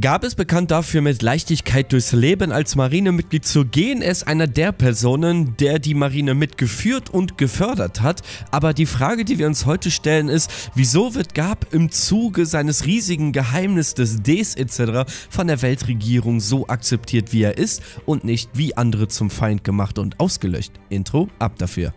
Gab es bekannt dafür, mit Leichtigkeit durchs Leben als Marinemitglied zu gehen, ist einer der Personen, der die Marine mitgeführt und gefördert hat. Aber die Frage, die wir uns heute stellen, ist, wieso wird Gab im Zuge seines riesigen Geheimnisses des Ds etc. von der Weltregierung so akzeptiert, wie er ist und nicht wie andere zum Feind gemacht und ausgelöscht? Intro ab dafür.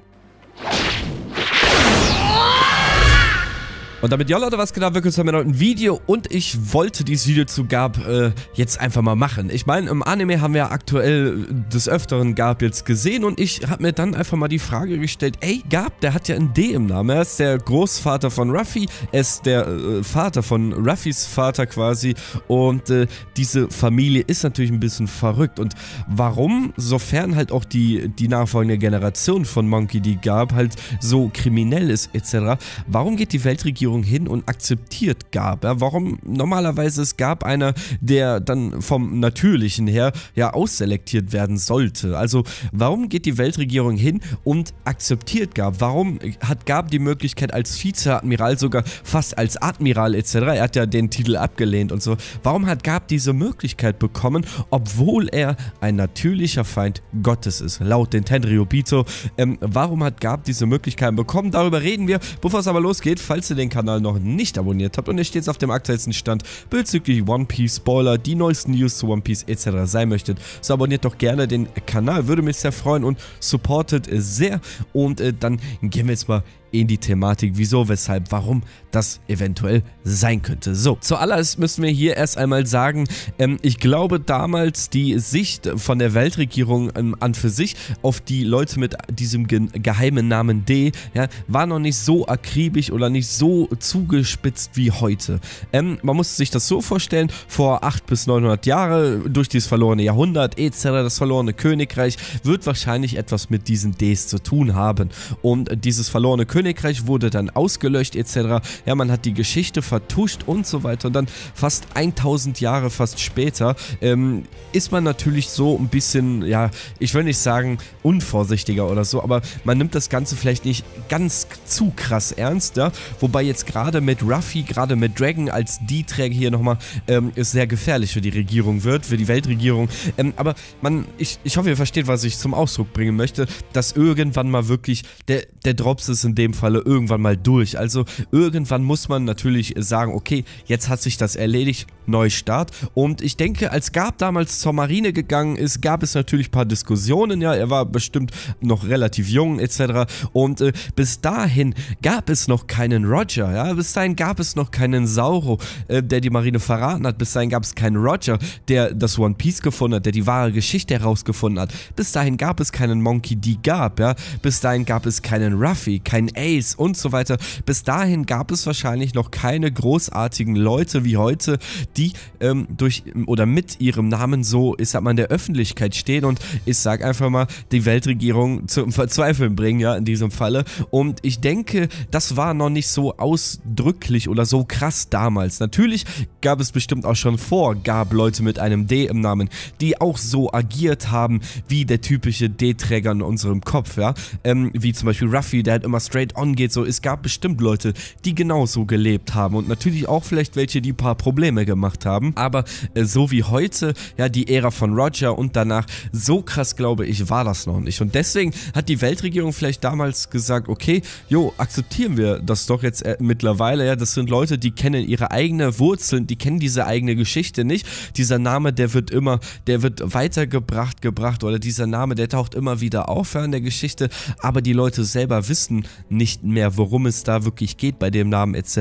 Und damit ja Leute, was geht ab, willkommen zu einem neuen Video und ich wollte dieses Video zu Gab äh, jetzt einfach mal machen. Ich meine, im Anime haben wir ja aktuell äh, des Öfteren Gab jetzt gesehen und ich habe mir dann einfach mal die Frage gestellt, ey Gab, der hat ja ein D im Namen, er ist der Großvater von Ruffy, er ist der äh, Vater von Ruffys Vater quasi und äh, diese Familie ist natürlich ein bisschen verrückt und warum, sofern halt auch die, die nachfolgende Generation von Monkey D. Gab halt so kriminell ist etc., warum geht die Weltregierung Regierung hin und akzeptiert gab. Ja, warum normalerweise es gab einer, der dann vom Natürlichen her ja ausselektiert werden sollte. Also warum geht die Weltregierung hin und akzeptiert Gab? Warum hat Gab die Möglichkeit als Vizeadmiral sogar fast als Admiral etc. Er hat ja den Titel abgelehnt und so. Warum hat Gab diese Möglichkeit bekommen, obwohl er ein natürlicher Feind Gottes ist? Laut den Tenryubito. Ähm, warum hat Gab diese Möglichkeit bekommen? Darüber reden wir. Bevor es aber losgeht, falls ihr den Kanal noch nicht abonniert habt und ihr stets auf dem aktuellsten Stand bezüglich One Piece, Spoiler, die neuesten News zu One Piece etc. sein möchtet, so abonniert doch gerne den Kanal, würde mich sehr freuen und supportet sehr. Und äh, dann gehen wir jetzt mal in die Thematik, wieso, weshalb, warum das eventuell sein könnte. So, zuallererst müssen wir hier erst einmal sagen, ähm, ich glaube damals die Sicht von der Weltregierung ähm, an für sich auf die Leute mit diesem ge geheimen Namen D, ja, war noch nicht so akribisch oder nicht so zugespitzt wie heute. Ähm, man muss sich das so vorstellen, vor 800 bis 900 Jahre durch dieses verlorene Jahrhundert etc., das verlorene Königreich, wird wahrscheinlich etwas mit diesen Ds zu tun haben. Und dieses verlorene Königreich wurde dann ausgelöscht etc. Ja, man hat die Geschichte vertuscht und so weiter. Und dann fast 1000 Jahre fast später ähm, ist man natürlich so ein bisschen, ja, ich will nicht sagen unvorsichtiger oder so, aber man nimmt das Ganze vielleicht nicht ganz zu krass ernst, ja? wobei jetzt jetzt gerade mit Ruffy, gerade mit Dragon als die Träger hier nochmal, ähm, ist sehr gefährlich für die Regierung wird, für die Weltregierung. Ähm, aber man, ich, ich hoffe, ihr versteht, was ich zum Ausdruck bringen möchte, dass irgendwann mal wirklich, der, der Drops ist in dem Falle irgendwann mal durch. Also irgendwann muss man natürlich sagen, okay, jetzt hat sich das erledigt, Neustart. Und ich denke, als Gab damals zur Marine gegangen ist, gab es natürlich ein paar Diskussionen. Ja, er war bestimmt noch relativ jung etc. Und äh, bis dahin gab es noch keinen Roger. Ja, bis dahin gab es noch keinen Sauro, äh, der die Marine verraten hat. Bis dahin gab es keinen Roger, der das One Piece gefunden hat, der die wahre Geschichte herausgefunden hat. Bis dahin gab es keinen Monkey D. Gab. Ja, bis dahin gab es keinen Ruffy, keinen Ace und so weiter. Bis dahin gab es wahrscheinlich noch keine großartigen Leute wie heute, die ähm, durch oder mit ihrem Namen so, ich sag mal, in der Öffentlichkeit stehen und ich sag einfach mal, die Weltregierung zum Verzweifeln bringen, ja, in diesem Falle. Und ich denke, das war noch nicht so ausdrücklich oder so krass damals. Natürlich gab es bestimmt auch schon vor, gab Leute mit einem D im Namen, die auch so agiert haben, wie der typische D-Träger in unserem Kopf, ja. Ähm, wie zum Beispiel Ruffy, der halt immer straight on geht, so. Es gab bestimmt Leute, die genauso gelebt haben und natürlich auch vielleicht welche, die ein paar Probleme gemacht haben gemacht haben. Aber äh, so wie heute, ja, die Ära von Roger und danach, so krass glaube ich, war das noch nicht. Und deswegen hat die Weltregierung vielleicht damals gesagt, okay, jo, akzeptieren wir das doch jetzt äh, mittlerweile, ja, das sind Leute, die kennen ihre eigene Wurzeln, die kennen diese eigene Geschichte nicht. Dieser Name, der wird immer, der wird weitergebracht, gebracht oder dieser Name, der taucht immer wieder auf ja, in der Geschichte, aber die Leute selber wissen nicht mehr, worum es da wirklich geht bei dem Namen etc.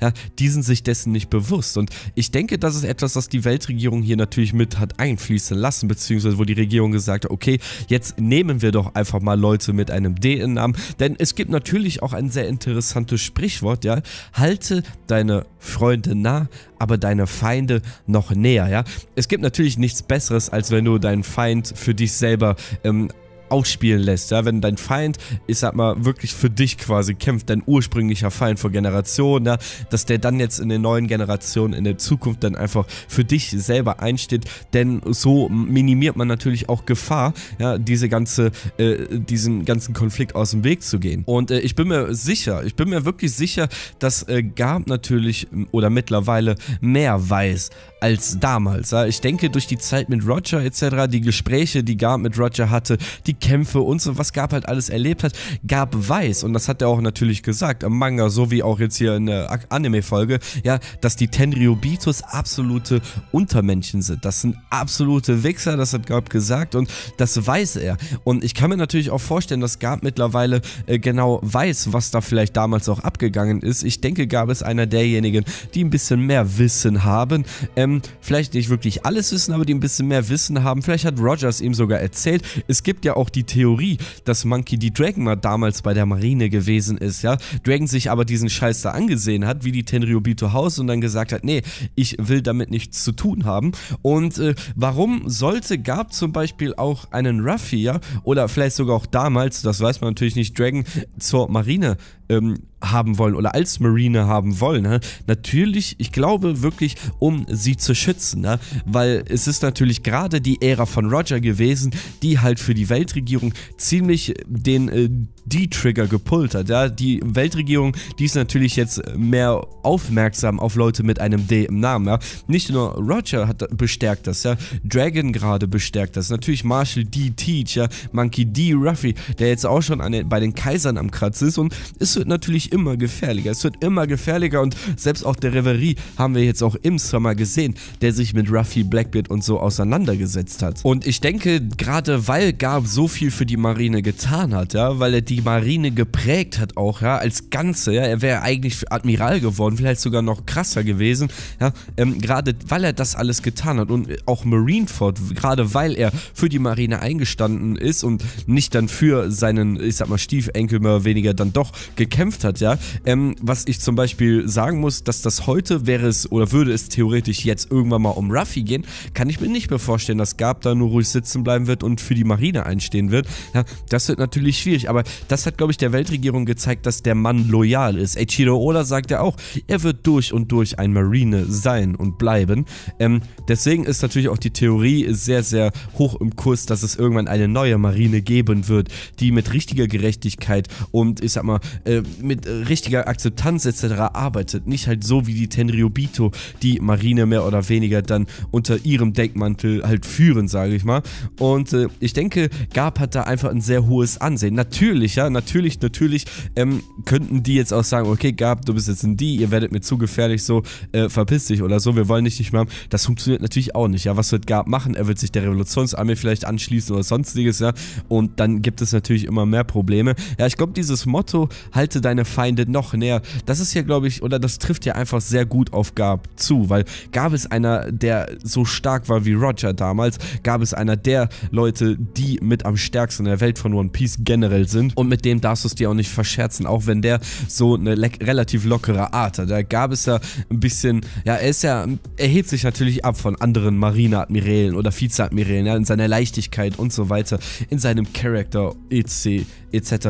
Ja, die sind sich dessen nicht bewusst und ich denke, denke, das ist etwas, das die Weltregierung hier natürlich mit hat einfließen lassen, beziehungsweise wo die Regierung gesagt hat, okay, jetzt nehmen wir doch einfach mal Leute mit einem D in Namen, denn es gibt natürlich auch ein sehr interessantes Sprichwort, ja, halte deine Freunde nah, aber deine Feinde noch näher, ja. Es gibt natürlich nichts Besseres, als wenn du deinen Feind für dich selber ähm, ausspielen lässt, ja, wenn dein Feind, ich sag mal, wirklich für dich quasi kämpft, dein ursprünglicher Feind vor Generationen, ja, dass der dann jetzt in den neuen Generationen, in der Zukunft dann einfach für dich selber einsteht, denn so minimiert man natürlich auch Gefahr, ja, diese ganze, äh, diesen ganzen Konflikt aus dem Weg zu gehen. Und äh, ich bin mir sicher, ich bin mir wirklich sicher, dass äh, Gab natürlich oder mittlerweile mehr weiß als damals. Ja. Ich denke, durch die Zeit mit Roger etc., die Gespräche, die Gab mit Roger hatte, die Kämpfe und so, was Gab halt alles erlebt hat, Gab weiß, und das hat er auch natürlich gesagt, am Manga, so wie auch jetzt hier in der Anime-Folge, ja, dass die Tenryobitus absolute Untermenschen sind. Das sind absolute Wichser, das hat Gab gesagt und das weiß er. Und ich kann mir natürlich auch vorstellen, dass Gab mittlerweile äh, genau weiß, was da vielleicht damals auch abgegangen ist. Ich denke, Gab ist einer derjenigen, die ein bisschen mehr Wissen haben. Ähm, vielleicht nicht wirklich alles wissen, aber die ein bisschen mehr Wissen haben. Vielleicht hat Rogers ihm sogar erzählt. Es gibt ja auch auch die Theorie, dass Monkey D. Dragon mal damals bei der Marine gewesen ist, ja. Dragon sich aber diesen Scheiß da angesehen hat, wie die Tenryubito House und dann gesagt hat, nee, ich will damit nichts zu tun haben. Und äh, warum sollte Gab zum Beispiel auch einen Ruffy, ja, oder vielleicht sogar auch damals, das weiß man natürlich nicht, Dragon zur Marine ähm, haben wollen oder als Marine haben wollen. Ne? Natürlich, ich glaube wirklich, um sie zu schützen, ne? weil es ist natürlich gerade die Ära von Roger gewesen, die halt für die Weltregierung ziemlich den äh, die Trigger gepultert. Ja? Die Weltregierung, die ist natürlich jetzt mehr aufmerksam auf Leute mit einem D im Namen. Ja? Nicht nur Roger hat bestärkt das, ja. Dragon gerade bestärkt das. Natürlich Marshall D. Teach, ja? Monkey D. Ruffy, der jetzt auch schon den, bei den Kaisern am Kratz ist. Und es wird natürlich immer gefährlicher. Es wird immer gefährlicher und selbst auch der Reverie haben wir jetzt auch im Sommer gesehen, der sich mit Ruffy, Blackbeard und so auseinandergesetzt hat. Und ich denke, gerade weil Garb so viel für die Marine getan hat, ja, weil er die die Marine geprägt hat, auch, ja, als Ganze. Ja, er wäre eigentlich Admiral geworden, vielleicht sogar noch krasser gewesen, ja, ähm, gerade weil er das alles getan hat und auch Marineford, gerade weil er für die Marine eingestanden ist und nicht dann für seinen, ich sag mal, Stiefenkel mehr oder weniger dann doch gekämpft hat, ja. Ähm, was ich zum Beispiel sagen muss, dass das heute wäre es oder würde es theoretisch jetzt irgendwann mal um Ruffy gehen, kann ich mir nicht mehr vorstellen, dass Gab da nur ruhig sitzen bleiben wird und für die Marine einstehen wird. Ja, das wird natürlich schwierig, aber das hat, glaube ich, der Weltregierung gezeigt, dass der Mann loyal ist. Eiichiro Oda sagt ja auch, er wird durch und durch ein Marine sein und bleiben. Ähm, deswegen ist natürlich auch die Theorie sehr, sehr hoch im Kurs, dass es irgendwann eine neue Marine geben wird, die mit richtiger Gerechtigkeit und, ich sag mal, äh, mit richtiger Akzeptanz etc. arbeitet. Nicht halt so wie die Tenryubito, die Marine mehr oder weniger dann unter ihrem Deckmantel halt führen, sage ich mal. Und äh, ich denke, Gab hat da einfach ein sehr hohes Ansehen. Natürlich sicher, natürlich, natürlich ähm, könnten die jetzt auch sagen, okay, Gab, du bist jetzt ein Die, ihr werdet mir zu gefährlich, so äh, verpiss dich oder so, wir wollen dich nicht mehr haben. Das funktioniert natürlich auch nicht, ja. Was wird Gab machen? Er wird sich der Revolutionsarmee vielleicht anschließen oder sonstiges, ja. Und dann gibt es natürlich immer mehr Probleme. Ja, ich glaube, dieses Motto, halte deine Feinde noch näher, das ist ja, glaube ich, oder das trifft ja einfach sehr gut auf Gab zu, weil Gab ist einer, der so stark war wie Roger damals, Gab ist einer der Leute, die mit am stärksten in der Welt von One Piece generell sind. Und und mit dem darfst du es dir auch nicht verscherzen, auch wenn der so eine relativ lockere Art hat. Da gab es ja ein bisschen, ja, er ist ja, er hebt sich natürlich ab von anderen Marineadmirälen oder Vizeadmirälen, ja, in seiner Leichtigkeit und so weiter, in seinem Charakter etc. etc.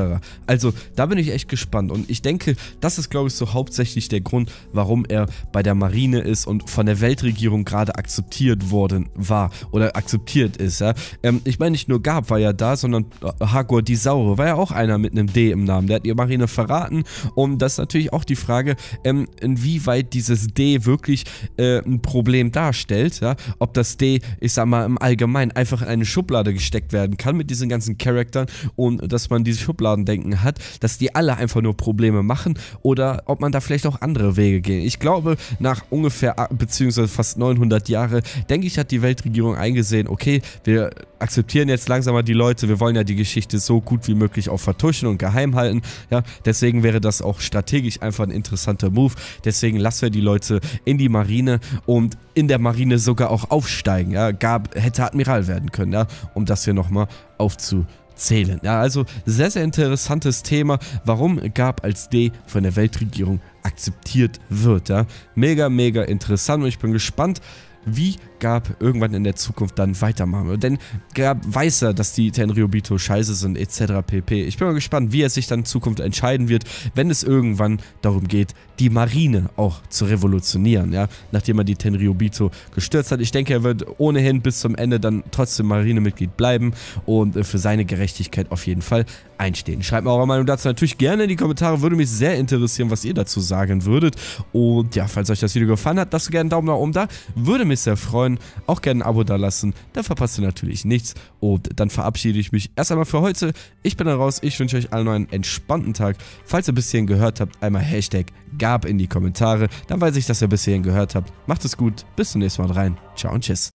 Also, da bin ich echt gespannt und ich denke, das ist, glaube ich, so hauptsächlich der Grund, warum er bei der Marine ist und von der Weltregierung gerade akzeptiert worden war oder akzeptiert ist, ja. Ähm, ich meine, nicht nur Gab war ja da, sondern äh, Hagor die Saure war ja auch ein einer mit einem D im Namen. Der hat die Marine verraten. Und das ist natürlich auch die Frage, ähm, inwieweit dieses D wirklich äh, ein Problem darstellt. Ja? Ob das D, ich sag mal, im Allgemeinen einfach in eine Schublade gesteckt werden kann mit diesen ganzen Charaktern und dass man dieses Schubladendenken hat, dass die alle einfach nur Probleme machen oder ob man da vielleicht auch andere Wege geht. Ich glaube, nach ungefähr beziehungsweise fast 900 Jahre, denke ich, hat die Weltregierung eingesehen, okay, wir akzeptieren jetzt langsam mal die Leute, wir wollen ja die Geschichte so gut wie möglich auch vertuschen und geheim halten. Ja, deswegen wäre das auch strategisch einfach ein interessanter Move. Deswegen lassen wir die Leute in die Marine und in der Marine sogar auch aufsteigen. Ja, gab, hätte Admiral werden können, ja, um das hier nochmal aufzuzählen. Ja, also sehr, sehr interessantes Thema, warum Gab als D von der Weltregierung akzeptiert wird. Ja. Mega, mega interessant und ich bin gespannt, wie Gab irgendwann in der Zukunft dann weitermachen wird. Denn Gab weiß er, dass die Tenryubito scheiße sind, etc. pp. Ich bin mal gespannt, wie er sich dann in Zukunft entscheiden wird, wenn es irgendwann darum geht, die Marine auch zu revolutionieren, ja, nachdem er die Tenryubito gestürzt hat. Ich denke, er wird ohnehin bis zum Ende dann trotzdem Marinemitglied bleiben und äh, für seine Gerechtigkeit auf jeden Fall einstehen. Schreibt mir eure Meinung dazu natürlich gerne in die Kommentare. Würde mich sehr interessieren, was ihr dazu sagen würdet. Und ja, falls euch das Video gefallen hat, lasst gerne einen Daumen nach oben da. Würde mich sehr freuen. Auch gerne ein Abo da lassen. Dann verpasst ihr natürlich nichts. Und dann verabschiede ich mich erst einmal für heute. Ich bin dann raus. Ich wünsche euch allen noch einen entspannten Tag. Falls ihr bis hierhin gehört habt, einmal Hashtag gab in die Kommentare. Dann weiß ich, dass ihr bis hierhin gehört habt. Macht es gut. Bis zum nächsten Mal rein. Ciao und tschüss.